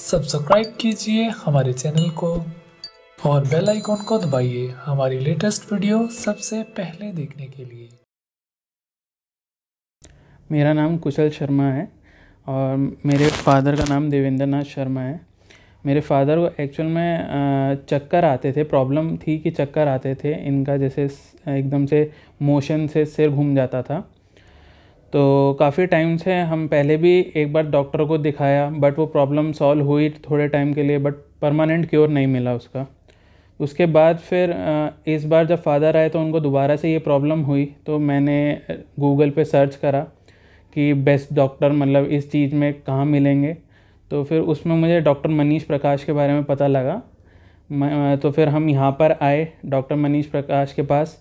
subscribe कीजिए हमारे channel को और बेल आइकॉन को दबाइए हमारी लेटेस्ट वीडियो सबसे पहले देखने के लिए मेरा नाम कुशल शर्मा है और मेरे फादर का नाम देवेंद्र नाथ शर्मा है मेरे फादर को एक्चुअल में चक्कर आते थे प्रॉब्लम थी कि चक्कर आते थे इनका जैसे एकदम से मोशन से सिर घूम जाता था तो काफ़ी टाइम से हम पहले भी एक बार डॉक्टर को दिखाया बट वो प्रॉब्लम सॉल्व हुई थोड़े टाइम के लिए बट परमानेंट क्योर नहीं मिला उसका उसके बाद फिर इस बार जब फादर आए तो उनको दोबारा से ये प्रॉब्लम हुई तो मैंने गूगल पे सर्च करा कि बेस्ट डॉक्टर मतलब इस चीज़ में कहाँ मिलेंगे तो फिर उसमें मुझे डॉक्टर मनीष प्रकाश के बारे में पता लगा तो फिर हम यहाँ पर आए डॉक्टर मनीष प्रकाश के पास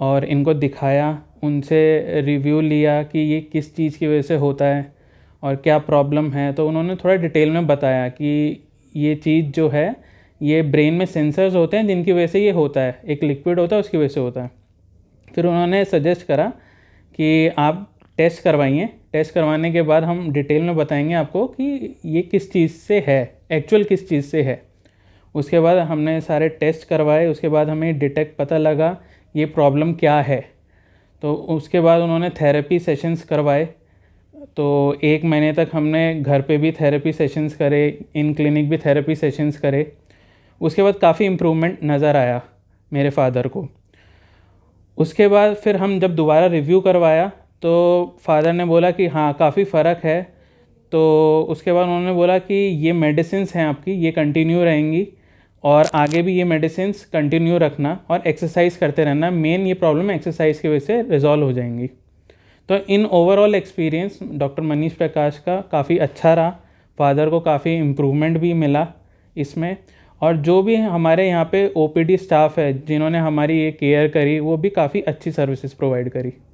और इनको दिखाया उनसे रिव्यू लिया कि ये किस चीज़ की वजह से होता है और क्या प्रॉब्लम है तो उन्होंने थोड़ा डिटेल में बताया कि ये चीज़ जो है ये ब्रेन में सेंसर्स होते हैं जिनकी वजह से ये होता है एक लिक्विड होता है उसकी वजह से होता है फिर उन्होंने सजेस्ट करा कि आप टेस्ट करवाइए टेस्ट करवाने के बाद हम डिटेल में बताएंगे आपको कि ये किस चीज़ से है एक्चुअल किस चीज़ से है उसके बाद हमने सारे टेस्ट करवाए उसके बाद हमें डिटेक्ट पता लगा ये प्रॉब्लम क्या है तो उसके बाद उन्होंने थेरेपी सेशंस करवाए तो एक महीने तक हमने घर पे भी थेरेपी सेशंस करे इन क्लिनिक भी थेरेपी सेशंस करे उसके बाद काफ़ी इम्प्रूवमेंट नज़र आया मेरे फादर को उसके बाद फिर हम जब दोबारा रिव्यू करवाया तो फादर ने बोला कि हाँ काफ़ी फ़र्क है तो उसके बाद उन्होंने बोला कि ये मेडिसिन हैं आपकी ये कंटिन्यू रहेंगी और आगे भी ये मेडिसिन कंटिन्यू रखना और एक्सरसाइज करते रहना मेन ये प्रॉब्लम एक्सरसाइज की वजह से रिजॉल्व हो जाएंगी तो in overall experience doctor Manish Prakash का काफ़ी अच्छा रहा फादर को काफ़ी इम्प्रूवमेंट भी मिला इसमें और जो भी हमारे यहाँ पे ओपीडी स्टाफ है जिन्होंने हमारी ये केयर करी वो भी काफ़ी अच्छी सर्विसेज प्रोवाइड करी